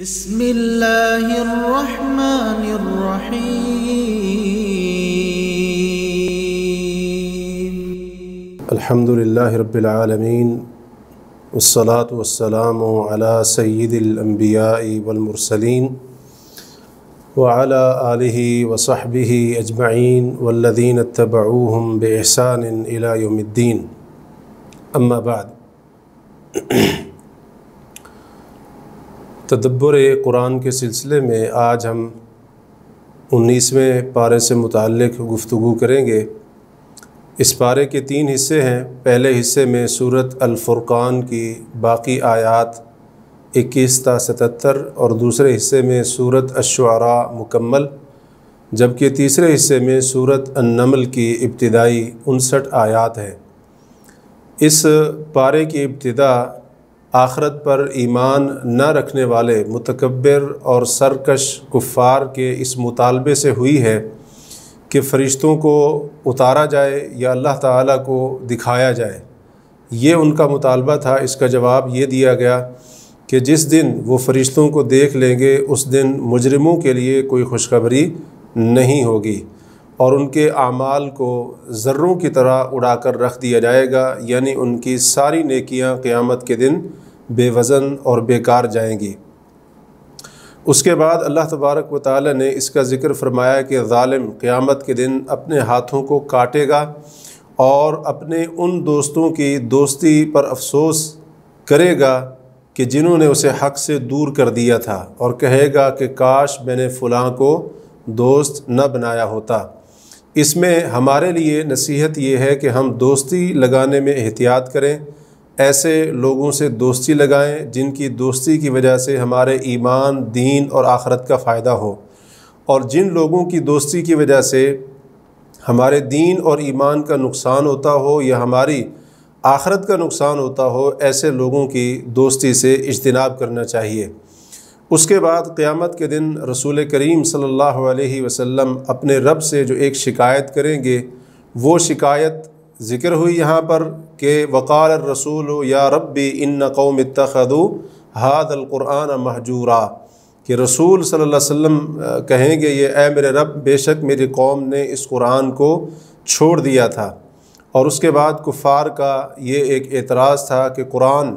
بسم الله الرحمن الرحيم الحمد لله رب العالمين والصلاة والسلام على سيد الأنبياء والمرسلين وعلى آله وصحبه أجمعين والذين اتبعوهم بإحسان إلى يوم الدين أما بعد तदब्बर कुरान के सिलसिले में आज हम उन्नीसवें पारे से मुतक़ गुफ्तु करेंगे इस पारे के तीन हिस्से हैं पहले हिस्से में सूरत अलफ़ुर्क़ान की बाकी आयात इक्कीस ता और दूसरे हिस्से में सूरत अशरा मुकम्मल जबकि तीसरे हिस्से में सूरत नमल की इब्तदाई उनसठ आयात हैं इस पारे की इब्तदा आखरत पर ईमान न रखने वाले मतकबर और सरकश कुफ़ार के इस मुतालबे से हुई है कि फ़रिश्तों को उतारा जाए या अल्लाह ताला को दिखाया जाए ये उनका मुतालबा था इसका जवाब ये दिया गया कि जिस दिन वो फ़रिश्तों को देख लेंगे उस दिन मुजरमों के लिए कोई खुशखबरी नहीं होगी और उनके अमाल को ज़र्रों की तरह उड़ा कर रख दिया जाएगा यानी उनकी सारी नेकियां क़यामत के दिन बेवज़न और बेकार जाएंगी उसके बाद अल्लाह तबारक व ताली ने इसका ज़िक्र फरमाया कि ालिम क़्यामत के दिन अपने हाथों को काटेगा और अपने उन दोस्तों की दोस्ती पर अफसोस करेगा कि जिन्होंने उसे हक से दूर कर दिया था और कहेगा कि काश मैंने फ़लाँ को दोस्त न बनाया होता इसमें हमारे लिए नसीहत ये है कि हम दोस्ती लगाने में एहतियात करें ऐसे लोगों से दोस्ती लगाएं जिनकी दोस्ती की वजह से हमारे ईमान दीन और आखरत का फ़ायदा हो और जिन लोगों की दोस्ती की वजह से हमारे दीन और ईमान का नुकसान होता हो या हमारी आखरत का नुकसान होता हो ऐसे लोगों की दोस्ती से इजतनाब करना चाहिए उसके बाद क़्यामत के दिन रसूल करीम सल्लल्लाहु अलैहि वसल्लम अपने रब से जो एक शिकायत करेंगे वो शिकायत ज़िक्र हुई यहाँ पर कि वक़ाल रसूल या रब्बी इन कौम तखदु हादलक़ुरान महजूरा कि रसूल सल्लल्लाहु अलैहि वसल्लम कहेंगे ये ए मेरे रब बेशक मेरी कौम ने इस कुरान को छोड़ दिया था और उसके बाद कुफ़ार का ये एक एतराज़ था कि कुरान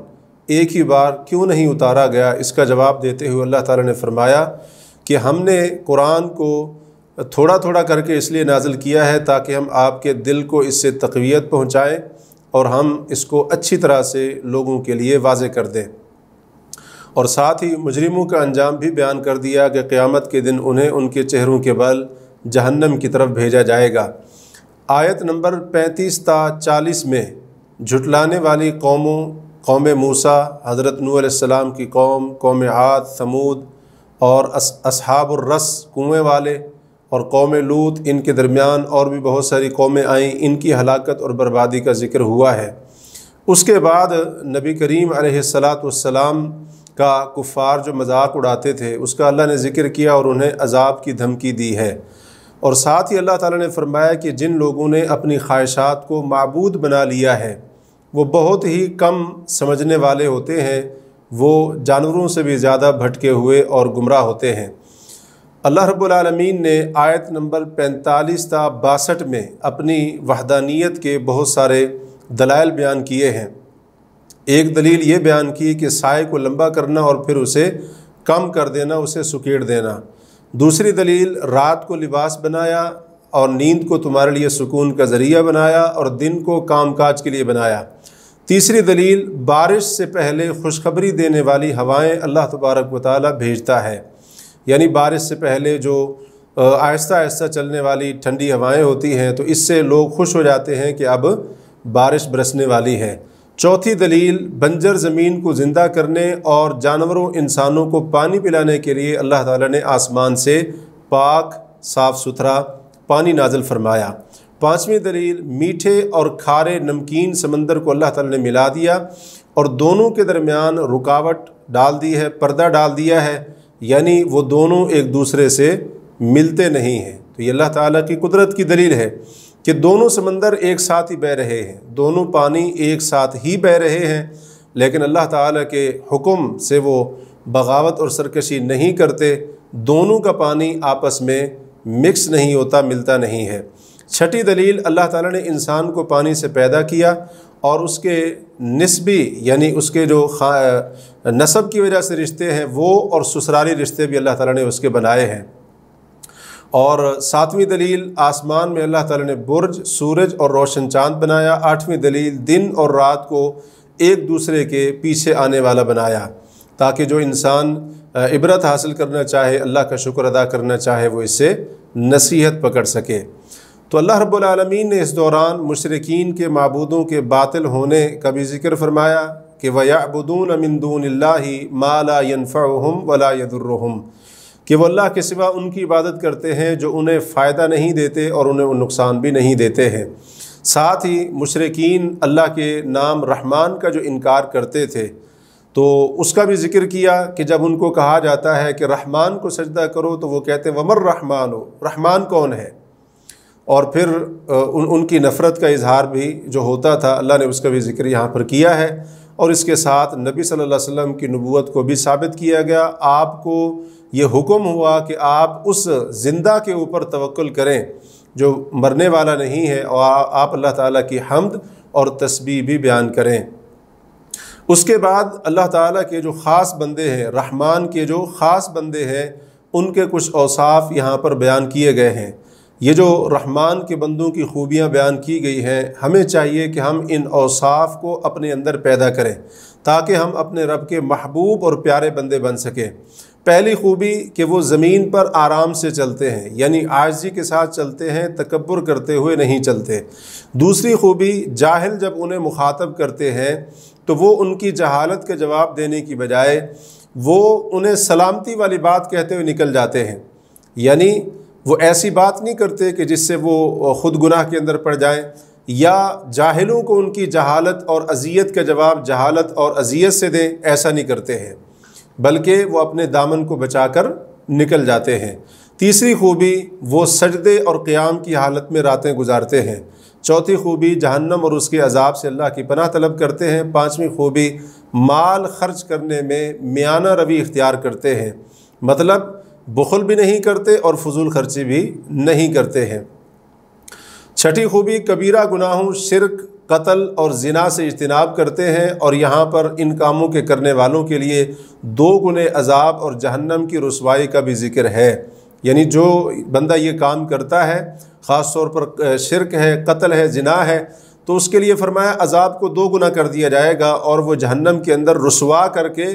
एक ही बार क्यों नहीं उतारा गया इसका जवाब देते हुए अल्लाह ताला ने फरमाया कि हमने कुरान को थोड़ा थोड़ा करके इसलिए नाजिल किया है ताकि हम आपके दिल को इससे तकवीत पहुँचाएँ और हम इसको अच्छी तरह से लोगों के लिए वाजे कर दें और साथ ही मुजरिमों का अंजाम भी बयान कर दिया कि क़्यामत के दिन उन्हें उनके चेहरों के बल जहन्नम की तरफ भेजा जाएगा आयत नंबर पैंतीस ता चालीस में झुटलाने वाली कौमों कौम मूसा हज़रत नूसम की कौम कौम आद समूद और असहाबुर्रस कुएँ वाले और कौम लूत इनके दरमियान और भी बहुत सारी कौमें आईं इनकी हलाकत और बर्बादी का ज़िक्र हुआ है उसके बाद नबी करीम सलाम का कुफ़ार जो मजाक उड़ाते थे उसका अल्लाह ने ज़िक्र किया और उन्हें अजाब की धमकी दी है और साथ ही अल्लाह ताला ने फरमाया कि जिन लोगों ने अपनी ख्वाहिशात को मबूद बना लिया है वो बहुत ही कम समझने वाले होते हैं वो जानवरों से भी ज़्यादा भटके हुए और गुमराह होते हैं अल्लाह रब्लमीन ने आयत नंबर पैंतालीस ता बासठ में अपनी वहदानियत के बहुत सारे दलाइल बयान किए हैं एक दलील ये बयान की कि साय को लंबा करना और फिर उसे कम कर देना उसे सुकेड़ देना दूसरी दलील रात को लिबास बनाया और नींद को तुम्हारे लिए सुकून का ज़रिया बनाया और दिन को कामकाज के लिए बनाया तीसरी दलील बारिश से पहले खुशखबरी देने वाली हवाएं अल्लाह तबारक व भेजता है यानी बारिश से पहले जो आहिस्ता आहिस्ता चलने वाली ठंडी हवाएं होती हैं तो इससे लोग खुश हो जाते हैं कि अब बारिश बरसने वाली है चौथी दलील बंजर ज़मीन को ज़िंदा करने और जानवरों इंसानों को पानी पिलाने के लिए अल्लाह ताली ने आसमान से पाक साफ़ सुथरा पानी नाजल फरमाया पाँचवीं दलील मीठे और खारे नमकीन समंदर को अल्लाह ताला ने मिला दिया और दोनों के दरमियान रुकावट डाल दी है पर्दा डाल दिया है यानी वो दोनों एक दूसरे से मिलते नहीं हैं तो ये अल्लाह ताला की कुदरत की दलील है कि दोनों समंदर एक साथ ही बह रहे हैं दोनों पानी एक साथ ही बह रहे हैं लेकिन अल्लाह ताला के हुक्म से वो बगावत और सरकशी नहीं करते दोनों का पानी आपस में मिक्स नहीं होता मिलता नहीं है छठी दलील अल्लाह ताला ने इंसान को पानी से पैदा किया और उसके नस्बी यानी उसके जो नसब की वजह से रिश्ते हैं वो और ससुराली रिश्ते भी अल्लाह ताला ने उसके बनाए हैं और सातवीं दलील आसमान में अल्लाह ताला ने बुर्ज सूरज और रोशन चांद बनाया आठवीं दलील दिन और रात को एक दूसरे के पीछे आने वाला बनाया ताकि जो इंसान इबरत हासिल करना चाहे अल्लाह का शुक्र अदा करना चाहे वो इससे नसीहत पकड़ सके तो अल्लाह रब्लमीन ने इस दौरान मशरकिन के मबूदों के बातिल होने का भी जिक्र फरमाया कि वयाबुदून अमिंदून माला यनफ़म वला यदुर्रहम कि वह अल्लाह के सिवा उनकी इबादत करते हैं जो उन्हें फ़ायदा नहीं देते और उन्हें नुकसान भी नहीं देते हैं साथ ही मशरकिन अल्लाह के नाम रहमान का जो इनकार करते थे तो उसका भी जिक्र किया कि जब उनको कहा जाता है कि रहमान को सजदा करो तो वो कहते हैं वमर रहमान हो रहमान कौन है और फिर उन उनकी नफ़रत का इजहार भी जो होता था अल्लाह ने उसका भी जिक्र यहाँ पर किया है और इसके साथ नबी सल्लल्लाहु अलैहि वसल्लम की नबूत को भी साबित किया गया आपको ये हुक्म हुआ कि आप उस ज़िंदा के ऊपर तवक्ल करें जो मरने वाला नहीं है और आप अल्लाह ताला की हमद और तस्बी भी बयान करें उसके बाद अल्लाह ताला के जो ख़ास बंदे हैं रहमान के जो ख़ास बंदे हैं उनके कुछ औसाफ यहाँ पर बयान किए गए हैं ये जो रहमान के बंदों की खूबियाँ बयान की गई हैं हमें चाहिए कि हम इन औसाफ को अपने अंदर पैदा करें ताकि हम अपने रब के महबूब और प्यारे बंदे बन सकें पहली खूबी कि वो ज़मीन पर आराम से चलते हैं यानी आजी के साथ चलते हैं तकबर करते हुए नहीं चलते दूसरी खूबी जाहिल जब उन्हें मुखातब करते हैं तो वो उनकी जहालत का जवाब देने की बजाय वो उन्हें सलामती वाली बात कहते हुए निकल जाते हैं यानी वो ऐसी बात नहीं करते कि जिससे वो ख़ुद गुनाह के अंदर पड़ जाएं या जाहिलों को उनकी जहालत और अजियत का जवाब जहालत और अजियत से दें ऐसा नहीं करते हैं बल्कि वो अपने दामन को बचाकर निकल जाते हैं तीसरी खूबी वो सजदे और क़्याम की हालत में रातें गुजारते हैं चौथी खूबी जहन्नम और उसके अजाब से अल्लाह की पनाह तलब करते हैं पाँचवीं खूबी माल खर्च करने में मियाना रवि इख्तियार करते हैं मतलब बखल भी नहीं करते और फजूल खर्ची भी नहीं करते हैं छठी खूबी कबीरा गुनाहों शिरक कत्ल और जिना से इजतनाब करते हैं और यहाँ पर इन कामों के करने वालों के लिए दो गुने अजाब और जहन्नम की रसवाई का भी जिक्र है यानी जो बंदा ये काम करता है ख़ास तौर पर शिरक है कत्ल है जिना है तो उसके लिए फरमाया अजाब को दो गुना कर दिया जाएगा और वह जहन्नम के अंदर रसवा करके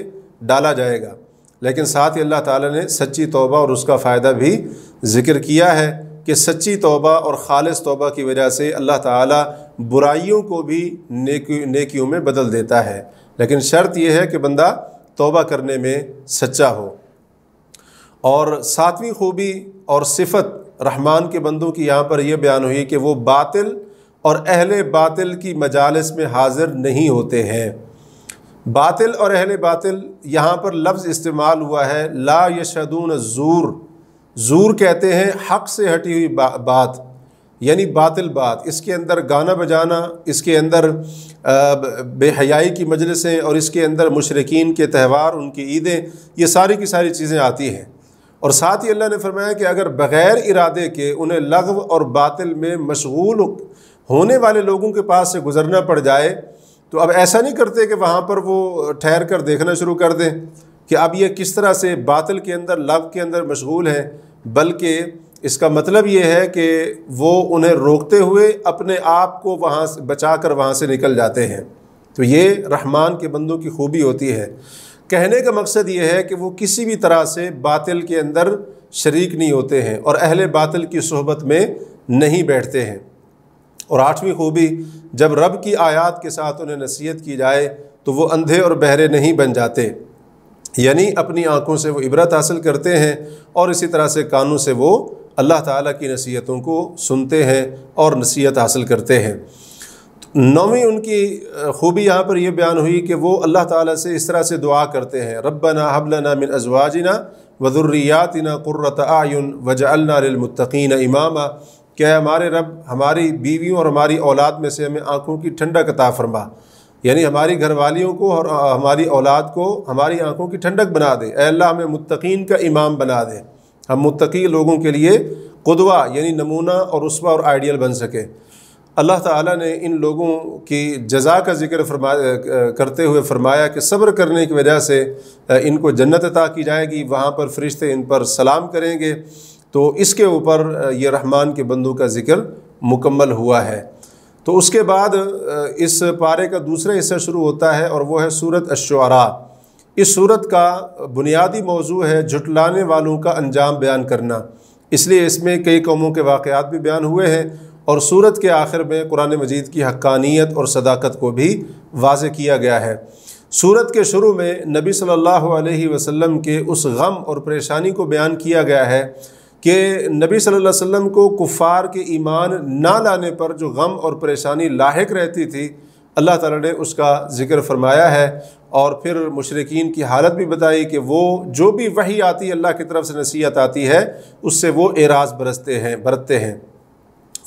डाला जाएगा लेकिन साथ ही अल्लाह ताला ने सच्ची तौबा और उसका फ़ायदा भी ज़िक्र किया है कि सच्ची तौबा और ख़ालस तौबा की वजह से अल्लाह ताला बुराइयों को भी नेकी नेकियों में बदल देता है लेकिन शर्त यह है कि बंदा तौबा करने में सच्चा हो और सातवीं खूबी और सिफत रहमान के बंदों की यहाँ पर यह बयान हुई कि वो बातिल और अहले बातिल की मजालस में हाज़िर नहीं होते हैं बातिल और अहल बातिल यहाँ पर लफ्ज़ इस्तेमाल हुआ है ला यशदून ज़ूर ज़ूर कहते हैं हक से हटी हुई बा, बात यानी बातिल बात इसके अंदर गाना बजाना इसके अंदर बेहयाई की मजलसें और इसके अंदर मशरकिन के त्यौहार उनकी ईदें ये सारी की सारी चीज़ें आती हैं और साथ ही अल्लाह ने फरमाया कि अगर बग़ैर इरादे के उन्हें लगव और बातिल में मशगूल होने वाले लोगों के पास से गुज़रना पड़ जाए तो अब ऐसा नहीं करते कि वहाँ पर वो ठहर कर देखना शुरू कर दें कि अब ये किस तरह से बातिल के अंदर लव के अंदर मशगूल हैं बल्कि इसका मतलब ये है कि वो उन्हें रोकते हुए अपने आप को वहाँ से बचा कर वहाँ से निकल जाते हैं तो ये रहमान के बंदों की खूबी होती है कहने का मकसद ये है कि वो किसी भी तरह से बातिल के अंदर शरीक नहीं होते हैं और अहल बातिल की सहबत में नहीं बैठते हैं और आठवीं खूबी जब रब की आयत के साथ उन्हें नसीहत की जाए तो वो अंधे और बहरे नहीं बन जाते यानी अपनी आँखों से वो इबरत हासिल करते हैं और इसी तरह से कानों से वो अल्लाह ताला की नसीहतों को सुनते हैं और नसीहत हासिल करते हैं नौवीं उनकी खूबी यहाँ पर यह बयान हुई कि वो अल्लाह ताला से इस तरह से दुआ करते हैं रब्बना हबलना मिन अजवाजना वज़ुर्रियातना क़ुर्रत आयुन वजअलना लिलमुत्तक़ीन इमामा कि हमारे रब हमारी बीवियों और हमारी औलाद में से हमें आँखों की ठंडक अता फरमा यानी हमारी घरवालियों को और हमारी औलाद को हमारी आँखों की ठंडक बना दे अल्लाह हमें मुतकीन का इमाम बना दे हम मुतकी लोगों के लिए कदवा यानी नमूना और उसवा और आइडियल बन सके अल्लाह ताला ने इन लोगों की जजा का जिक्र फरमा करते हुए फरमाया कि सब्र करने की वजह से इनको जन्नत अता की जाएगी वहाँ पर फरिश्ते इन पर सलाम करेंगे तो इसके ऊपर ये रहमान के बंदों का ज़िक्र मुकम्मल हुआ है तो उसके बाद इस पारे का दूसरा हिस्सा शुरू होता है और वो है सूरत अशरा इस सूरत का बुनियादी मौजू है झुटलाने वालों का अंजाम बयान करना इसलिए इसमें कई कौमों के वाक़ात भी बयान हुए हैं और सूरत के आखिर में कुरान मजीद की हक्कानियत और सदाकत को भी वाज किया गया है सूरत के शुरू में नबी सल्लल्लाहु अलैहि वसल्लम के उस गम और परेशानी को बयान किया गया है कि नबी सल्लल्लाहु अलैहि वसल्लम को कुफ़ार के ईमान ना लाने पर जो गम और परेशानी लाक रहती थी अल्लाह ताला ने उसका ज़िक्र फरमाया है और फिर मुशरकिन की हालत भी बताई कि वो जो भी वही आती अल्लाह की तरफ से नसीहत आती है उससे वो एराज बरसते हैं बरतते हैं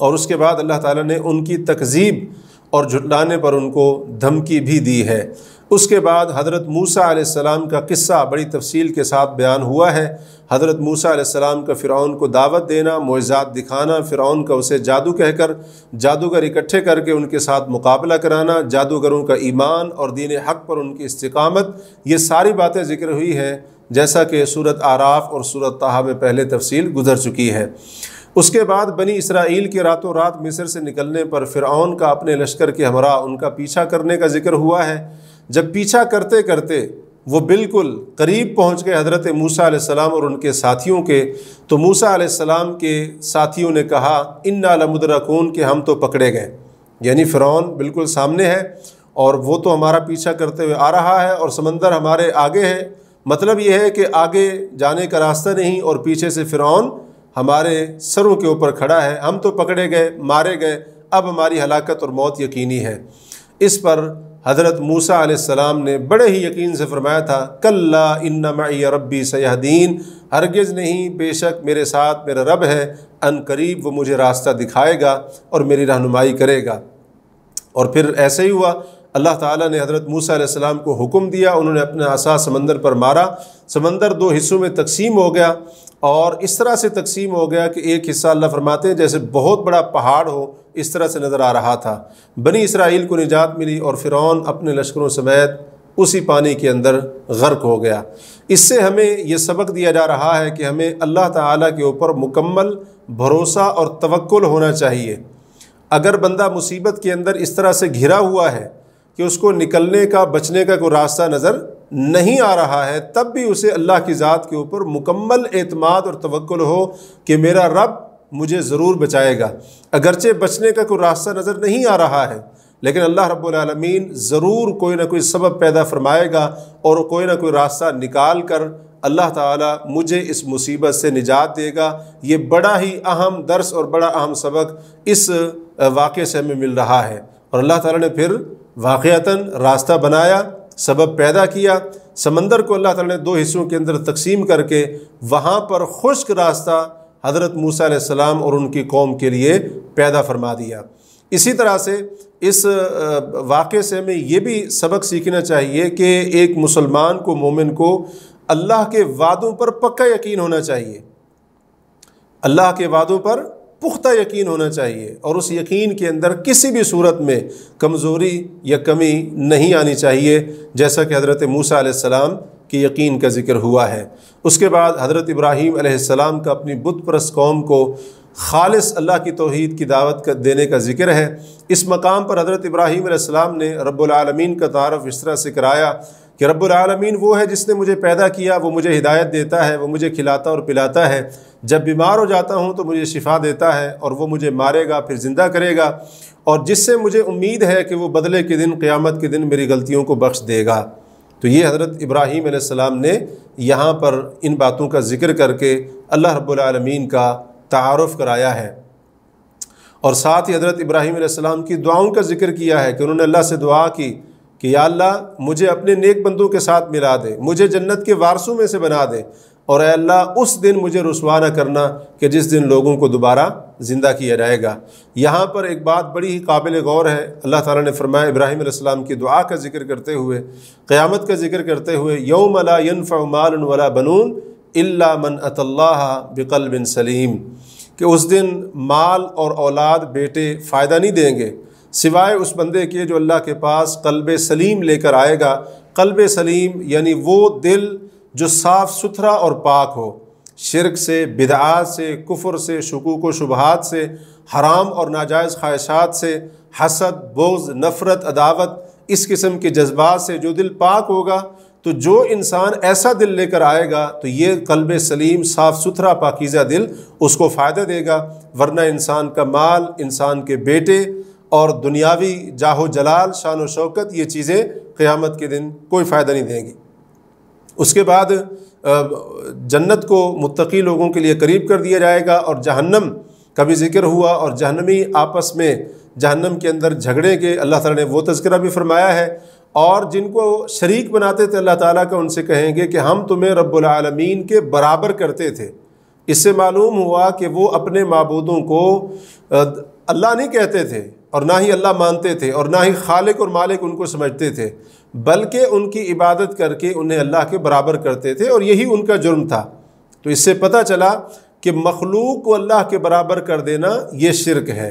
और उसके बाद अल्लाह ताला ने उनकी तकजीब और झुटलाने पर उनको धमकी भी दी है उसके बाद हज़रत मूसा सलाम का किस्सा बड़ी तफसील के साथ बयान हुआ है हज़रत मूसा आलाम का फ़िरौन को दावत देना मुआज़ात दिखाना फ़िरौन का उसे जादू कहकर जादूगर इकट्ठे करके उनके साथ मुकाबला कराना जादूगरों का ईमान और दीन हक पर उनकी इस्तकामत ये सारी बातें ज़िक्र हुई हैं जैसा कि सूरत आराफ और सूरत तहा में पहले तफसील गुजर चुकी है उसके बाद बनी इसराइल के रातों रात मिस्र से निकलने पर फ़िरौन का अपने लश्कर के हमरा उनका पीछा करने का जिक्र हुआ है जब पीछा करते करते वो बिल्कुल करीब पहुंच गए हज़रत मूसा सलाम और उनके साथियों के तो मूसा सलाम के साथियों ने कहा इन नालमुद्रकून के हम तो पकड़े गए यानी फ़िरौन बिल्कुल सामने है और वो तो हमारा पीछा करते हुए आ रहा है और समंदर हमारे आगे है मतलब ये है कि आगे जाने का रास्ता नहीं और पीछे से फ़िरौन हमारे सरों के ऊपर खड़ा है हम तो पकड़े गए मारे गए अब हमारी हलाकत और मौत यकीनी है इस पर हज़रत मूसा आसमाम ने बड़े ही यकीन से फरमाया था कल्ला इन्नमय रबी सयाहदीन हरगज़ नहीं बेशक मेरे साथ मेरा रब है अन करीब वो मुझे रास्ता दिखाएगा और मेरी रहनुमाई करेगा और फिर ऐसे ही हुआ अल्लाह ताला ने हज़रत मूसा आसमाम को हुक्म दिया उन्होंने अपना आसा समंदर पर मारा समंदर दो हिस्सों में तकसीम हो गया और इस तरह से तकसीम हो गया कि एक हिस्सा अल्लाह फरमाते हैं जैसे बहुत बड़ा पहाड़ हो इस तरह से नज़र आ रहा था बनी इसराइल को निजात मिली और फ़िरौन अपने लश्करों समेत उसी पानी के अंदर गर्क हो गया इससे हमें यह सबक दिया जा रहा है कि हमें अल्लाह ताला के ऊपर मुकम्मल भरोसा और तवक्ल होना चाहिए अगर बंदा मुसीबत के अंदर इस तरह से घिरा हुआ है कि उसको निकलने का बचने का कोई रास्ता नज़र नहीं आ रहा है तब भी उसे अल्लाह की ज़ात के ऊपर मुकम्मल एतमाद और तवक्ल हो कि मेरा रब मुझे ज़रूर बचाएगा अगरचे बचने का कोई रास्ता नज़र नहीं आ रहा है लेकिन अल्लाह रबालमीन ज़रूर कोई ना कोई सबब पैदा फरमाएगा और कोई ना कोई रास्ता निकाल कर अल्लाह ताला मुझे इस मुसीबत से निजात देगा ये बड़ा ही अहम दर्स और बड़ा अहम सबक इस वाक़े से हमें मिल रहा है और अल्लाह ताला ने फिर वाक़ता रास्ता बनाया सबब पैदा किया समंदर को अल्लाह ताला ने दो हिस्सों के अंदर तकसीम करके वहाँ पर खुश्क रास्ता हज़रत मूसा सलाम और उनकी कौम के लिए पैदा फरमा दिया इसी तरह से इस वाक़े से हमें यह भी सबक सीखना चाहिए कि एक मुसलमान को मोमिन को अल्लाह के वादों पर पक्का यकीन होना चाहिए अल्लाह के वादों पर पुख्ता यकीन होना चाहिए और उस यकीन के अंदर किसी भी सूरत में कमज़ोरी या कमी नहीं आनी चाहिए जैसा कि हज़रत मूसा सलाम के यकीन का ज़िक्र हुआ है उसके बाद हज़रत इब्राहीम का अपनी बुत परस कौम को खालिस अल्लाह की तोहद की दावत का देने का ज़िक्र है इस मकाम पर हज़रत इब्राहीम ने रबालमीन का तारफ़ इस तरह से कराया कि रब्लमीन वो है जिसने मुझे पैदा किया वो मुझे हिदायत देता है वो मुझे खिलाता और पिलाता है जब बीमार हो जाता हूँ तो मुझे शिफा देता है और वो मुझे मारेगा फिर ज़िंदा करेगा और जिससे मुझे उम्मीद है कि वो बदले के दिन क़्यामत के दिन मेरी गलतियों को बख्श देगा तो ये हज़रत इब्राहीम सलाम ने यहाँ पर इन बातों का ज़िक्र करके अल्लाह रबालमीन का तारफ़ कराया है और साथ ही हज़रत इब्राहीम सलाम की दुआओं का ज़िक्र किया है कि उन्होंने अल्लाह से दुआ की कि अल्लाह मुझे अपने नेक बंदों के साथ मिला दे मुझे जन्नत के वारसों में से बना दे और अल्लाह उस दिन मुझे रसवा न करना कि जिस दिन लोगों को दोबारा ज़िंदा किया जाएगा यहाँ पर एक बात बड़ी ही काबिल गौर है अल्लाह ताला ने फरमाया इब्राहिम अलैहिस्सलाम की दुआ का जिक्र करते हुए क़यामत का जिक्र करते हुए यौम ला यनफ़माल वला बनून इल्ला मन अतल्लाह बिकल बिन सलीम कि उस दिन माल और औलाद बेटे फ़ायदा नहीं देंगे सिवाय उस बंदे के जो अल्लाह के पास कल्ब सलीम लेकर आएगा कल्ब सलीम यानी वो दिल जो साफ़ सुथरा और पाक हो शिरक से बिदात से कुफर से शकूक व शुबहत से हराम और नाजायज़ ख्वाहिशात से हसद बोझ नफ़रत अदावत इस किस्म के जज्बात से जो दिल पाक होगा तो जो इंसान ऐसा दिल लेकर आएगा तो ये कल्ब सलीम साफ़ सुथरा पाकिज़ा दिल उसको फ़ायदा देगा वरना इंसान का माल इंसान के बेटे और दुनियावी जाहो जलाल शान शौकत ये चीज़ें क़्यामत के दिन कोई फ़ायदा नहीं देंगी उसके बाद जन्नत को मुतकी लोगों के लिए करीब कर दिया जाएगा और जहन्नम का भी जिक्र हुआ और जहनमी आपस में जहन्नम के अंदर झगड़े के अल्लाह ताला ने वो तस्करा भी फरमाया है और जिनको शरीक बनाते थे अल्लाह ताला का उनसे कहेंगे कि हम तुम्हें रब्बुल के बराबर करते थे इससे मालूम हुआ कि वो अपने मबूदों को अल्लाह नहीं कहते थे और ना ही अल्लाह मानते थे और ना ही खालिक और मालिक उनको समझते थे बल्कि उनकी इबादत करके उन्हें अल्लाह के बराबर करते थे और यही उनका जुर्म था तो इससे पता चला कि मखलूक को अल्लाह के बराबर कर देना ये शिरक है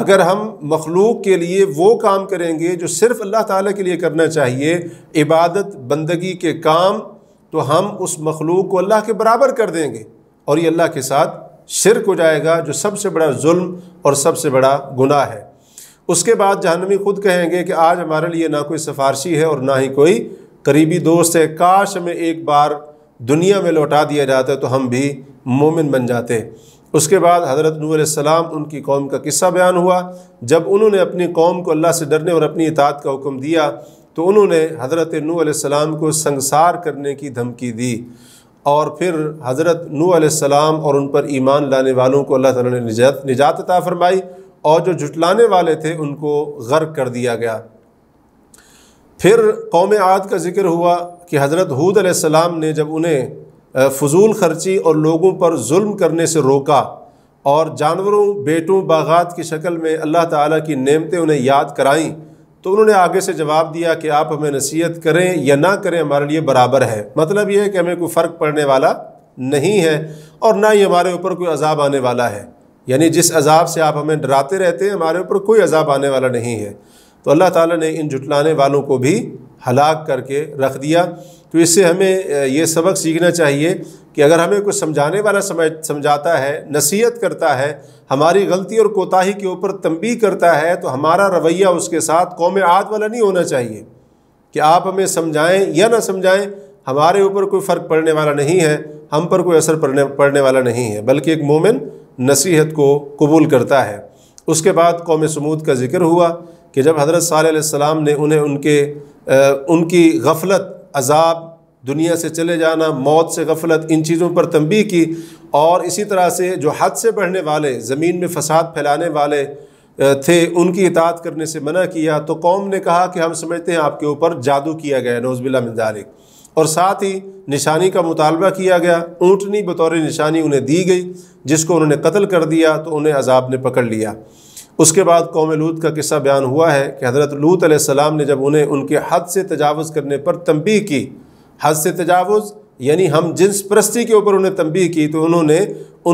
अगर हम मखलूक के लिए वो काम करेंगे जो सिर्फ़ अल्लाह ताला के लिए करना चाहिए इबादत बंदगी के काम तो हम उस मखलूक को अल्लाह के बराबर कर देंगे और ये अल्लाह के साथ शिरक हो जाएगा जो सबसे बड़ा जुल्म और सबसे बड़ा गुनाह है उसके बाद जहनवी खुद कहेंगे कि आज हमारे लिए ना कोई सिफारशी है और ना ही कोई करीबी दोस्त है काश हमें एक बार दुनिया में लौटा दिया जाता तो हम भी मोमिन बन जाते उसके बाद हज़रत नूसम उनकी कौम का किस्सा बयान हुआ जब उन्होंने अपनी कौम को अल्लाह से डरने और अपनी इतात का हुक्म दिया तो उन्होंने हज़रत नूसम को संसार करने की धमकी दी और फिर हज़रत नूसम और उन पर ईमान लाने वालों को अल्लाह तजात निजात निजात फरमाई और जो जुटलाने वाले थे उनको गर्क कर दिया गया फिर कौम आद का जिक्र हुआ कि हज़रत हूद आसमाम ने जब उन्हें फजूल खर्ची और लोगों पर जुल्म करने से रोका और जानवरों बेटों बागात की शक्ल में अल्लाह ताला की नेमतें उन्हें याद कराईं तो उन्होंने आगे से जवाब दिया कि आप हमें नसीहत करें या ना करें हमारे लिए बराबर है मतलब यह है कि हमें कोई फ़र्क पड़ने वाला नहीं है और ना ही हमारे ऊपर कोई अजाब आने वाला है यानी जिस अजाब से आप हमें डराते रहते हैं हमारे ऊपर कोई अजाब आने वाला नहीं है तो अल्लाह ताला ने इन जुटलाने वालों को भी हलाक करके रख दिया तो इससे हमें ये सबक सीखना चाहिए कि अगर हमें कुछ समझाने वाला समझ समझाता है नसीहत करता है हमारी गलती और कोताही के ऊपर तंबी करता है तो हमारा रवैया उसके साथ कौम आद वाला नहीं होना चाहिए कि आप हमें समझाएं या ना समझाएं हमारे ऊपर कोई फ़र्क पड़ने वाला नहीं है हम पर कोई असर पड़ने पड़ने वाला नहीं है बल्कि एक मोमिन नसीहत को कबूल करता है उसके बाद कौम समूद का ज़िक्र हुआ कि जब हज़रत सलाम ने उन्हें उनके आ, उनकी गफलत अजाब दुनिया से चले जाना मौत से गफलत इन चीज़ों पर तंबी की और इसी तरह से जो हद से बढ़ने वाले ज़मीन में फसाद फैलाने वाले थे उनकी इतात करने से मना किया तो कौम ने कहा कि हम समझते हैं आपके ऊपर जादू किया गया नौजबिल्ला मिजालिक और साथ ही निशानी का मुतालबा किया गया ऊँटनी बतौर निशानी उन्हें दी गई जिसको उन्होंने कत्ल कर दिया तो उन्हें अजाब ने पकड़ लिया उसके बाद कौम लूत का किस्सा बयान हुआ है कि हज़रत लूत आसमाम ने जब उन्हें उनके हद से तजावज़ करने पर तंबी की हद से तजावज़ यानी हम जिन्स परस्ती के ऊपर उन्हें तंबी की तो उन्होंने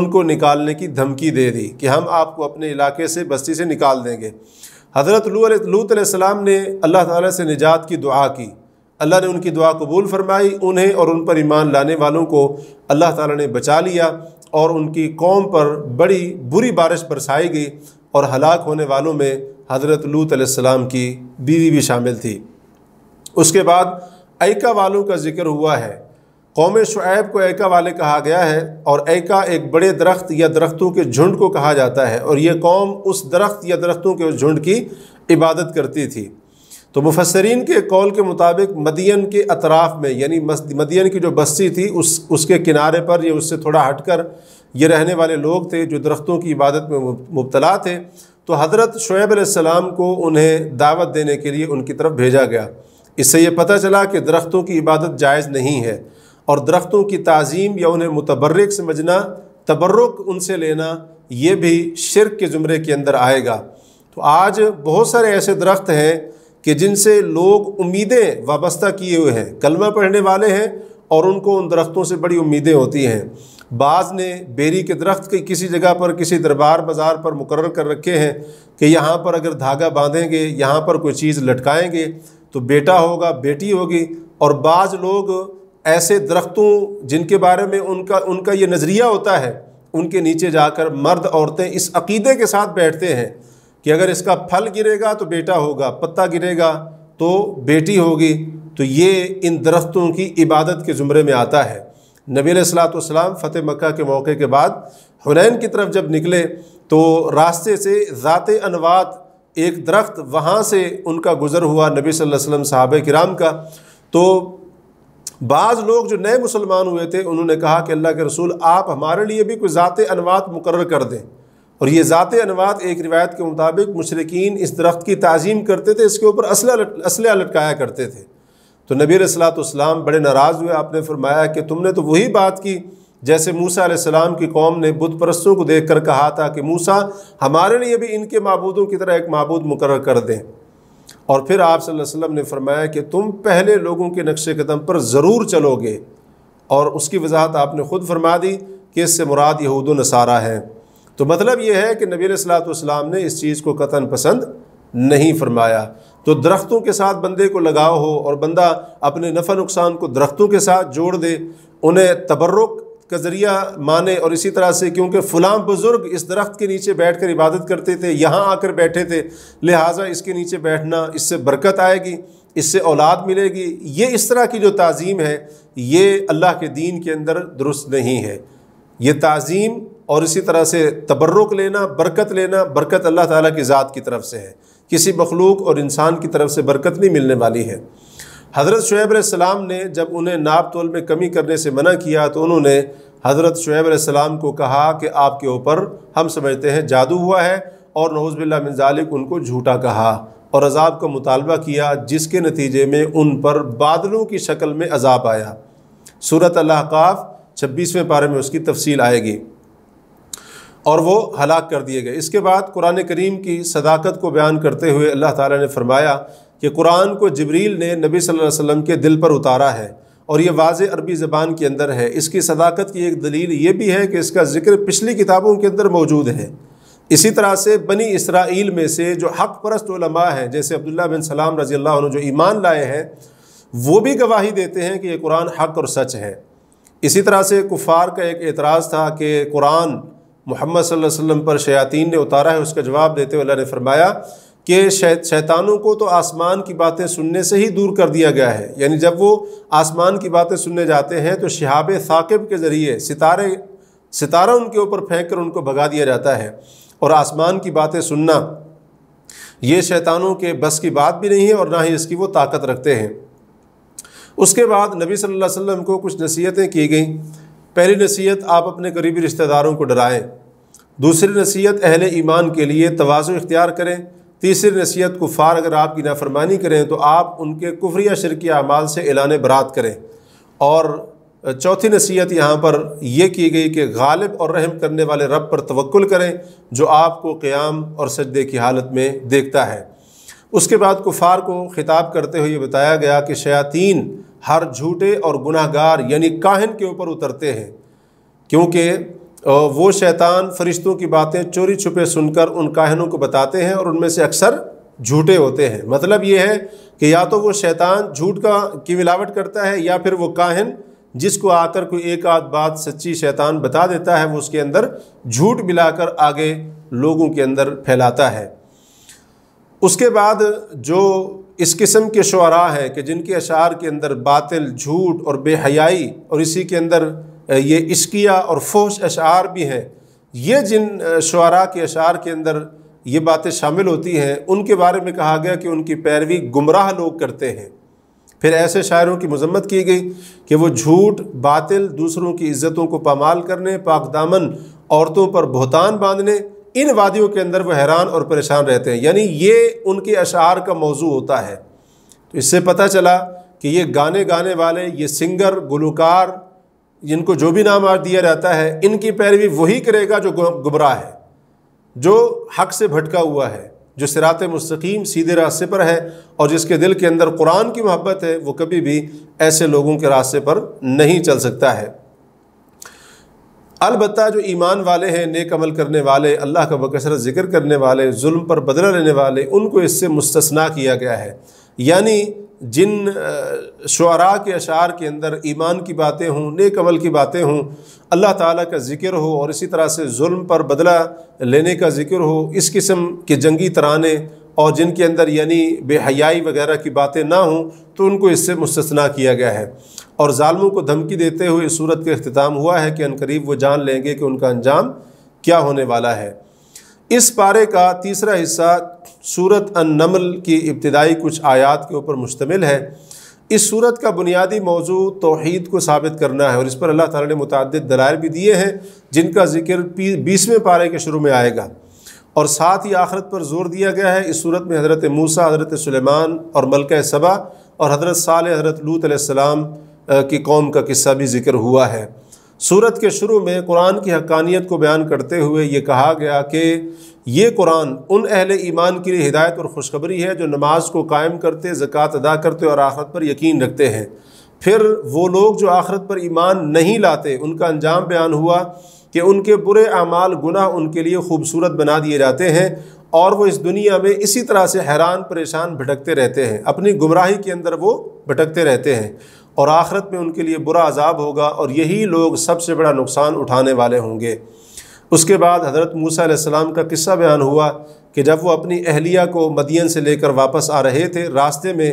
उनको निकालने की धमकी दे दी कि हम आपको अपने इलाके से बस्ती से निकाल देंगे हज़रत लूत आसमाम ने अल्लाह ताली से निजात की दुआ की अल्लाह ने उनकी दुआ कबूल फरमाई उन्हें और उन पर ईमान लाने वालों को अल्लाह ताला ने बचा लिया और उनकी कौम पर बड़ी बुरी बारिश बरसाई गई और हलाक होने वालों में हज़रत लूत अलैहिस्सलाम की बीवी भी शामिल थी उसके बाद एका वालों का जिक्र हुआ है कौम शुएब को एका वाले कहा गया है और एका एक बड़े दरख्त या दरख्तों के झुंड को कहा जाता है और ये कौम उस दरख्त या दरख्तों के झुंड की इबादत करती थी तो मुफसरीन के कौल के मुताबिक मदियन के अतराफ़ में यानी मदियन की जो बस्ती थी उस उसके किनारे पर या उससे थोड़ा हटकर ये रहने वाले लोग थे जो दरख्तों की इबादत में मुबतला थे तो हज़रत शुएब सलाम को उन्हें दावत देने के लिए उनकी तरफ भेजा गया इससे ये पता चला कि दरख्तों की इबादत जायज़ नहीं है और दरख्तों की तज़ीम या उन्हें मुतबर्रक समझना तबर्रक उनसे लेना ये भी शिरक के ज़ुमरे के अंदर आएगा तो आज बहुत सारे ऐसे दरख्त हैं कि जिनसे लोग उम्मीदें वाबस्ता किए हुए हैं कलमा पढ़ने वाले हैं और उनको उन दरख्तों से बड़ी उम्मीदें होती हैं बाज़ ने बेरी के दरख्त के किसी जगह पर किसी दरबार बाज़ार पर मुकर कर रखे हैं कि यहाँ पर अगर धागा बांधेंगे यहाँ पर कोई चीज़ लटकाएँगे तो बेटा होगा बेटी होगी और बाज़ लोग ऐसे दरख्तों जिनके बारे में उनका उनका ये नज़रिया होता है उनके नीचे जाकर मर्द औरतें इस अकीदे के साथ बैठते हैं कि अगर इसका फल गिरेगा तो बेटा होगा पत्ता गिरेगा तो बेटी होगी तो ये इन दरख्तों की इबादत के ज़ुमरे में आता है नबी सलाम फ़तेह मक्का के मौके के बाद हुनैन की तरफ जब निकले तो रास्ते से ज़ात अनवात एक दरख्त वहाँ से उनका गुज़र हुआ नबी वसल्लम साहब कराम का तो बाज़ लोग जो नए मुसलमान हुए थे उन्होंने कहा कि अल्लाह के रसूल आप हमारे लिए भी कोई ज़ात अनवात मुकर कर दें और ये ज़ात अनवात एक रिवायत के मुताबिक मशरकिन इस दरख्त की तज़ीम करते थे इसके ऊपर असला असलह लटकाया करते थे तो नबी सलाम बड़े नाराज़ हुए आपने फरमाया कि तुमने तो वही बात की जैसे मूसा सलाम की कौम ने बुत परस्तों को देख कर कहा था कि मूसा हमारे लिए भी इनके मबूदों की तरह एक मबूद मुकर कर दें और फिर आप सल्लम ने फरमाया कि तुम पहले लोगों के नक्श कदम पर ज़रूर चलोगे और उसकी वजाहत आपने ख़ुद फरमा दी कि इससे मुराद यहूद नसारा है तो मतलब ये है कि नबी सलाम ने इस चीज़ को कतन पसंद नहीं फरमाया तो दरख्तों के साथ बंदे को लगाव हो और बंदा अपने नफ़ा नुकसान को दरख्तों के साथ जोड़ दे उन्हें तबर्रुक का ज़रिया माने और इसी तरह से क्योंकि फ़लाँ बुज़ुर्ग इस दरख्त के नीचे बैठ कर इबादत करते थे यहाँ आकर बैठे थे लिहाजा इसके नीचे बैठना इससे बरकत आएगी इससे औलाद मिलेगी ये इस तरह की जो तज़ीम है ये अल्लाह के दीन के अंदर दुरुस्त नहीं है ये तज़ीम और इसी तरह से तबर्रुक लेना बरकत लेना बरकत अल्लाह ताला की ज़ात की तरफ से है किसी मखलूक और इंसान की तरफ से बरकत नहीं मिलने वाली है हज़रत शुएब सलाम ने जब उन्हें नाप तोल में कमी करने से मना किया तो उन्होंने हज़रत शुएब सलाम को कहा कि आपके ऊपर हम समझते हैं जादू हुआ है और नौज़बिल्ला मिनजालिक उनको झूठा कहा और अजाब का मुतालबा किया जिसके नतीजे में उन पर बादलों की शक्ल में अजाब आया सूरत अल्लाह काफ़ छब्बीसवें पारे में उसकी तफसील आएगी और वो हलाक कर दिए गए इसके बाद कुरान करीम की सदाकत को बयान करते हुए अल्लाह ताला ने फरमाया कि कुरान को जबरील ने नबी सल्लल्लाहु अलैहि वसल्लम के दिल पर उतारा है और ये वाज अरबी ज़बान के अंदर है इसकी सदाकत की एक दलील ये भी है कि इसका ज़िक्र पिछली किताबों के अंदर मौजूद है इसी तरह से बनी इसराइल में से जो हक परस्त हैं जैसे अब्दुल्ला बिन सलाम रज़ी अल्लाह जो ईमान लाए हैं वो भी गवाही देते हैं कि ये कुरान हक और सच है इसी तरह से कुफार का एक एतराज़ था कि कुरान मोहम्मद सल्लल्लाहु अलैहि वसल्लम पर शयातीन ने उतारा है उसका जवाब देते हुए अल्लाह ने फरमाया कि शैतानों को तो आसमान की बातें सुनने से ही दूर कर दिया गया है यानी जब वो आसमान की बातें सुनने जाते हैं तो शहाब साकिब के ज़रिए सितारे सितारा उनके ऊपर फेंक कर उनको भगा दिया जाता है और आसमान की बातें सुनना ये शैतानों के बस की बात भी नहीं है और ना ही इसकी वो ताकत रखते हैं उसके बाद नबी सल्लल्लाहु अलैहि वसल्लम को कुछ नसीहतें की गईं पहली नसीहत आप अपने करीबी रिश्तेदारों को डराएं दूसरी नसीहत अहल ईमान के लिए तोज़ु इख्तियार करें तीसरी नसीहत कुफ़ार अगर आपकी नाफरमानी करें तो आप उनके कुफ्रिया या शिरकी अमाल से एलान बरात करें और चौथी नसीहत यहाँ पर यह की गई कि गालिब और रहम करने वाले रब पर तवक्ल करें जो आपको क़्याम और सजदे की हालत में देखता है उसके बाद कुफ़ार को ख़िताब करते हुए बताया गया कि शयातीन हर झूठे और गुनाहगार यानी काहिन के ऊपर उतरते हैं क्योंकि वो शैतान फरिश्तों की बातें चोरी छुपे सुनकर उन काहिनों को बताते हैं और उनमें से अक्सर झूठे होते हैं मतलब ये है कि या तो वो शैतान झूठ का की मिलावट करता है या फिर वो काहिन जिसको आकर कोई एक आध बात सच्ची शैतान बता देता है वो उसके अंदर झूठ मिलाकर आगे लोगों के अंदर फैलाता है उसके बाद जो इस किस्म के शुरा हैं कि जिनके अशार के अंदर बातिल झूठ और बेहयाई और इसी के अंदर ये इश्किया और फोश अशार भी हैं ये जिन शुरा के अशार के अंदर ये बातें शामिल होती हैं उनके बारे में कहा गया कि उनकी पैरवी गुमराह लोग करते हैं फिर ऐसे शायरों की मजम्मत की गई कि वो झूठ बातिल दूसरों की इज़्ज़तों को पामाल करने दामन औरतों पर बहतान बांधने इन वादियों के अंदर वो हैरान और परेशान रहते हैं यानी ये उनके अशार का मौजू होता है तो इससे पता चला कि ये गाने गाने वाले ये सिंगर गुलकार जिनको जो भी नाम आज दिया जाता है इनकी पैरवी वही करेगा जो गुबरा है जो हक से भटका हुआ है जो सिरात मस्तकीम सीधे रास्ते पर है और जिसके दिल के अंदर कुरान की मोहब्बत है वो कभी भी ऐसे लोगों के रास्ते पर नहीं चल सकता है अलबत् जो ईमान वाले हैं नेक अमल करने वाले अल्लाह का बकसरत ज़िक्र करने वाले जुल्म पर बदला लेने वाले उनको इससे मुस्तना किया गया है यानी जिन शुरा के अशार के अंदर ईमान की बातें हों नेक अमल की बातें हों अल्लाह ताला का ज़िक्र हो और इसी तरह से जुल्म पर बदला लेने का ज़िक्र हो इस किस्म के जंगी तराने और जिनके अंदर यानी बेहयाई वगैरह की बातें ना हों तो उनको इससे मुस्तना किया गया है और ालमों को धमकी देते हुए इस सूरत का अख्ताम हुआ है कि अनकरीब वो जान लेंगे कि उनका अंजाम क्या होने वाला है इस पारे का तीसरा हिस्सा सूरत नमल की इब्तदाई कुछ आयात के ऊपर मुश्तमिल है इस सूरत का बुनियादी मौजू तोहद को साबित करना है और इस पर अल्लाह ताला ने मुतद दलाइल भी दिए हैं जिनका जिक्र बीसवें पारे के शुरू में आएगा और साथ ही आखरत पर जोर दिया गया है इस सूरत में हज़रत मूसा हज़रत सलेमान और मलक सबा और हज़रत साल हज़रत लूत आसमाम की कौम का किस्सा भी जिक्र हुआ है सूरत के शुरू में कुरान की हकानियत को बयान करते हुए ये कहा गया कि ये कुरान उन अहल ईमान के लिए हिदायत और खुशखबरी है जो नमाज को कायम करते ज़क़़त अदा करते और आखरत पर यकीन रखते हैं फिर वो लोग जो आखरत पर ईमान नहीं लाते उनका अंजाम बयान हुआ कि उनके बुरे अमाल गुनाह उनके लिए खूबसूरत बना दिए जाते हैं और वो इस दुनिया में इसी तरह से हैरान परेशान भटकते रहते हैं अपनी गुमराही के अंदर वो भटकते रहते हैं और आखरत में उनके लिए बुरा अजाब होगा और यही लोग सबसे बड़ा नुकसान उठाने वाले होंगे उसके बाद हज़रत मूसा का किस्सा बयान हुआ कि जब वो अपनी अहलिया को मदियन से लेकर वापस आ रहे थे रास्ते में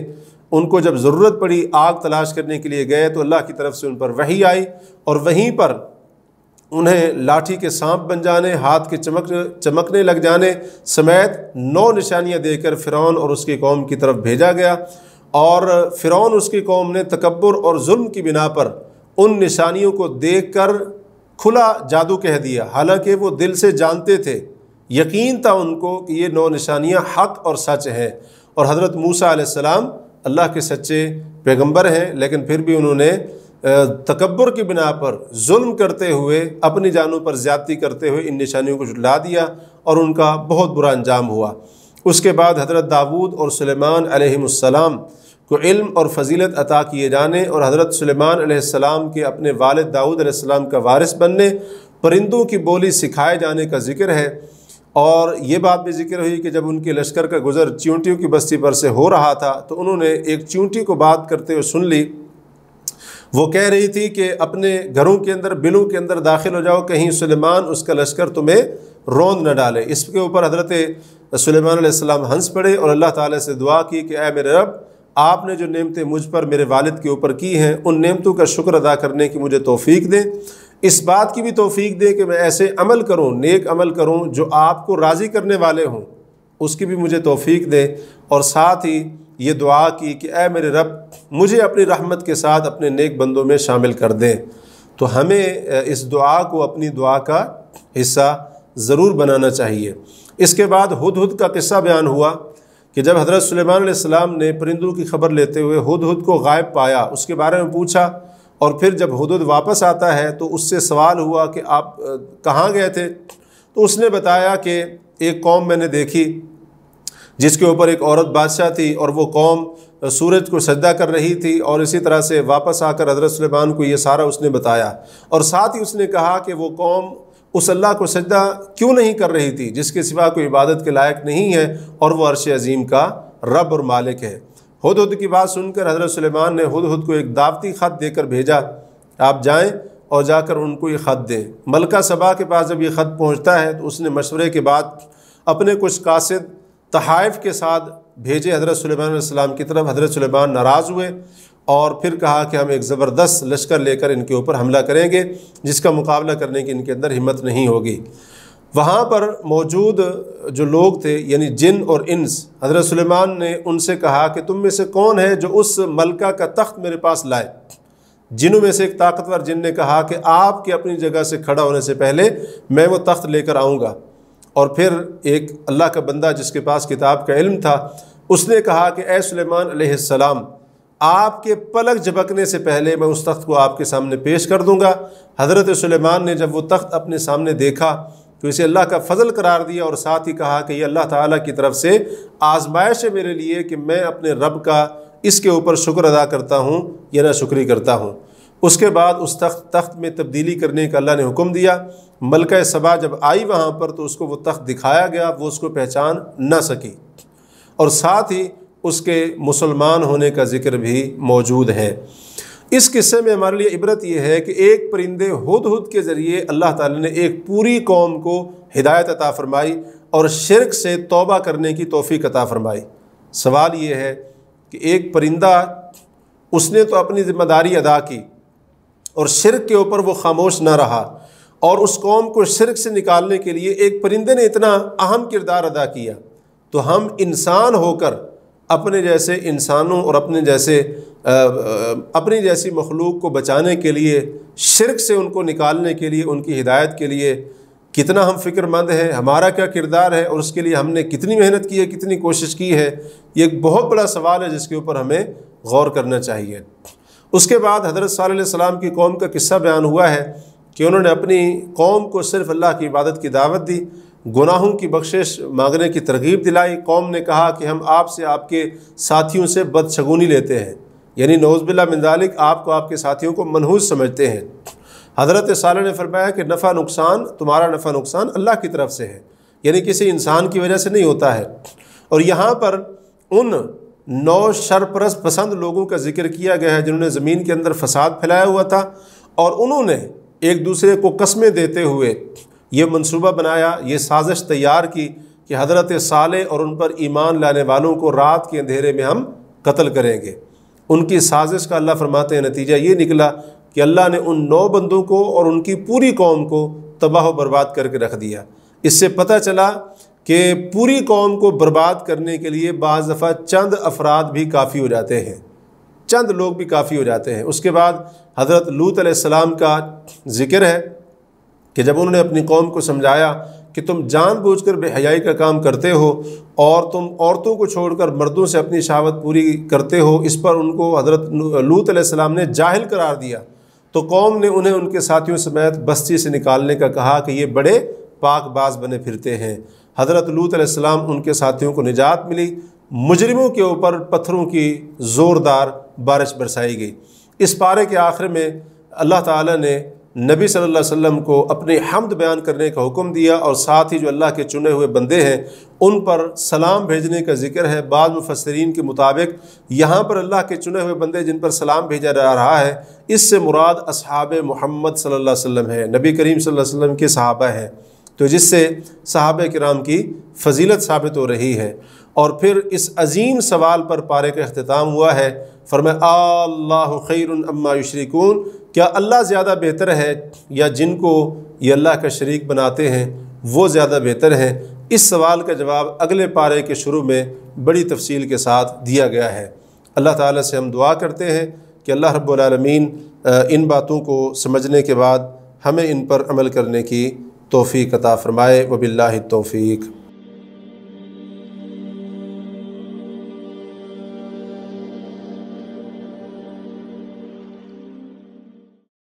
उनको जब ज़रूरत पड़ी आग तलाश करने के लिए गए तो अल्लाह की तरफ से उन पर वही आई और वहीं पर उन्हें लाठी के सांप बन जाने हाथ के चमक चमकने लग जाने समेत नौ निशानियां देकर फ़िरौन और उसकी कौम की तरफ भेजा गया और फ़िरौन उसकी कौम ने तकबर और जुल्म की बिना पर उन निशानियों को देख कर खुला जादू कह दिया हालांकि वो दिल से जानते थे यकीन था उनको कि ये नौ निशानियाँ हक और सच हैं और हज़रत मूसा आसमाम अल्लाह के सच्चे पैगम्बर हैं लेकिन फिर भी उन्होंने तकबर की बिना पर जुल्म करते हुए अपनी जानों पर ज़्यादती करते हुए इन निशानियों को जुटला दिया और उनका बहुत बुरा अंजाम हुआ उसके बाद हज़रत दाऊद और सलेमान अलैहिस्सलाम को इल्म और फजीलत अता किए जाने और हज़रत सलेमान अलैहिस्सलाम के अपने वालिद दाऊद अलैहिस्सलाम का वारिस बनने परिंदों की बोली सिखाए जाने का जिक्र है और ये बात भी जिक्र हुई कि जब उनके लश्कर का गुज़र च्यूंटियों की बस्ती पर से हो रहा था तो उन्होंने एक चींटी को बात करते हुए सुन ली वो कह रही थी कि अपने घरों के अंदर बिलों के अंदर दाखिल हो जाओ कहीं सुलेमान उसका लश्कर तुम्हें रोंद न डाले इसके ऊपर हज़रत सुलेमान हंस पड़े और अल्लाह ताला से दुआ की कि अय मेरे रब आपने जो नेमतें मुझ पर मेरे वालिद के ऊपर की हैं उन नेमतों का शुक्र अदा करने की मुझे तोफ़ी दें इस बात की भी तोफ़ी दें कि मैं ऐसे अमल करूँ नेक अमल करूँ जो आपको राज़ी करने वाले हों उसकी भी मुझे तोफ़ी दें और साथ ही ये दुआ की कि ए मेरे रब मुझे अपनी रहमत के साथ अपने नेक बंदों में शामिल कर दें तो हमें इस दुआ को अपनी दुआ का हिस्सा ज़रूर बनाना चाहिए इसके बाद हद हद का किस्सा बयान हुआ कि जब हज़रत सलेमान ने परिंदों की खबर लेते हुए हुद हद को गायब पाया उसके बारे में पूछा और फिर जब हद हद वापस आता है तो उससे सवाल हुआ कि आप कहाँ गए थे तो उसने बताया कि एक कौम मैंने देखी जिसके ऊपर एक औरत बादशाह थी और वो कौम सूरज को सजदा कर रही थी और इसी तरह से वापस आकर हजरत सलेमान को ये सारा उसने बताया और साथ ही उसने कहा कि वो कौम उस अल्लाह को सजदा क्यों नहीं कर रही थी जिसके सिवा कोई इबादत के लायक नहीं है और वह अरश अजीम का रब और मालिक है हद हद की बात सुनकर हजरत सलेमान ने हद हद को एक दावती ख़त देकर भेजा आप जाएँ और जाकर उनको ये ख़त दें मलका सभा के पास जब ये ख़त पहुंचता है तो उसने मशवरे के बाद अपने कुछ कासिद तहाइफ के साथ भेजे हज़रत सलेमान की तरफ हज़रत सलेमान नाराज़ हुए और फिर कहा कि हम एक ज़बरदस्त लश्कर लेकर इनके ऊपर हमला करेंगे जिसका मुकाबला करने की इनके अंदर हिम्मत नहीं होगी वहाँ पर मौजूद जो लोग थे यानी जिन और इंस हज़रत सलेमान ने उनसे कहा कि तुम में से कौन है जो उस मलका का तख्त मेरे पास लाए जिनों में से एक ताकतवर जिन ने कहा कि आपके अपनी जगह से खड़ा होने से पहले मैं वो तख्त लेकर आऊँगा और फिर एक अल्लाह का बंदा जिसके पास किताब का इल्म था उसने कहा कि ए सलेमान सलाम आपके पलक झपकने से पहले मैं उस तख्त को आपके सामने पेश कर दूंगा हज़रत सलेमान ने जब वो तख्त अपने सामने देखा तो इसे अल्लाह का फ़जल करार दिया और साथ ही कहा कि ये अल्लाह ताला की तरफ से आजमाइश है मेरे लिए कि मैं अपने रब का इसके ऊपर शुक्र अदा करता हूँ या ना शुक्री करता हूँ उसके बाद उस तख्त तख्त में तब्दीली करने का अल्लाह ने हुक्म दिया मलका सबा जब आई वहाँ पर तो उसको वो तख्त दिखाया गया वो उसको पहचान ना सकी और साथ ही उसके मुसलमान होने का जिक्र भी मौजूद है इस किस्से में हमारे लिए इबरत यह है कि एक परिंदे हद हद के ज़रिए अल्लाह ताला ने एक पूरी कौम को हिदायत अता फरमाई और शिरक से तौबा करने की तोफ़ी अता फरमाई सवाल ये है कि एक परिंदा उसने तो अपनी ज़िम्मेदारी अदा की और शिरक के ऊपर वो खामोश ना रहा और उस कौम को शिरक से निकालने के लिए एक परिंदे ने इतना अहम किरदार अदा किया तो हम इंसान होकर अपने जैसे इंसानों और अपने जैसे अपनी जैसी मखलूक को बचाने के लिए शिरक से उनको निकालने के लिए उनकी हिदायत के लिए कितना हम फिक्रमंद हैं हमारा क्या किरदार है और उसके लिए हमने कितनी मेहनत की है कितनी कोशिश की है ये एक बहुत बड़ा सवाल है जिसके ऊपर हमें गौर करना चाहिए उसके बाद हजरत सल्लम की कौम का किस्सा बयान हुआ है कि उन्होंने अपनी कौम को सिर्फ अल्लाह की इबादत की दावत दी गुनाहों की बख्शिश मांगने की तरगीब दिलाई कौम ने कहा कि हम आपसे आपके साथियों से बदशगुनी लेते हैं यानी नौजबिल्ला मंदालिक आपको आपके साथियों को मनहूज समझते हैं हज़रत साल ने फरमाया कि नफ़ा नुकसान तुम्हारा नफ़ा नुकसान अल्लाह की तरफ से है यानी किसी इंसान की वजह से नहीं होता है और यहाँ पर उन नौ शरपरस पसंद लोगों का जिक्र किया गया है जिन्होंने ज़मीन के अंदर फसाद फैलाया हुआ था और उन्होंने एक दूसरे को कस्में देते हुए ये मनसूबा बनाया ये साजिश तैयार की कि हजरत साले और उन पर ईमान लाने वालों को रात के अंधेरे में हम कत्ल करेंगे उनकी साजिश का अल्लाह फरमाते हैं नतीजा ये निकला कि अल्लाह ने उन नौ बंदों को और उनकी पूरी कौम को तबाह बर्बाद करके रख दिया इससे पता चला कि पूरी कौम को बर्बाद करने के लिए बज़ दफ़ा चंद अफराद भी काफ़ी हो जाते हैं चंद लोग भी काफ़ी हो जाते हैं उसके बाद हज़रत लूत सलाम का ज़िक्र है कि जब उन्होंने अपनी कौम को समझाया कि तुम कर बेहयाई का काम करते हो और तुम औरतों को छोड़कर मर्दों से अपनी शहावत पूरी करते हो इस पर उनको हज़रत लूत सलाम ने जाहिल करार दिया तो कौम ने उन्हें उनके साथियों समेत बस्ती से निकालने का कहा कि ये बड़े पाकबाज बने फिरते हैं हज़रत लूत अलैहिस्सलाम उनके साथियों को निजात मिली मुजरिमों के ऊपर पत्थरों की ज़ोरदार बारिश बरसाई गई इस पारे के आखिर में अल्लाह ताला ने नबी सल्लल्लाहु अलैहि वसल्लम को अपने हमद बयान करने का हुक्म दिया और साथ ही जो अल्लाह के चुने हुए बंदे हैं उन पर सलाम भेजने का जिक्र है बाद मुफसरीन के मुताबिक यहाँ पर अल्लाह के चुने हुए बंदे जिन पर सलाम भेजा जा रहा है इससे मुराद अब मोहम्मद सल्लल्लाहु अलैहि वसल्लम है नबी करीम सल्लल्लाहु अलैहि वसल्लम के सहाबा हैं तो जिससे साहब कराम की फजीलत साबित हो रही है और फिर इस अजीम सवाल पर पारे का अख्ताम हुआ है फरमा अल्लाह क्या अल्लाह ज़्यादा बेहतर है या जिनको ये अल्लाह का शरीक बनाते हैं वो ज़्यादा बेहतर हैं इस सवाल का जवाब अगले पारे के शुरू में बड़ी तफसील के साथ दिया गया है अल्लाह ताला से हम दुआ करते हैं कि अल्लाह रब्बुल रबालमीन इन बातों को समझने के बाद हमें इन पर अमल करने की तोफ़ी कता फ़रमाए वबिल्ला तोफ़ी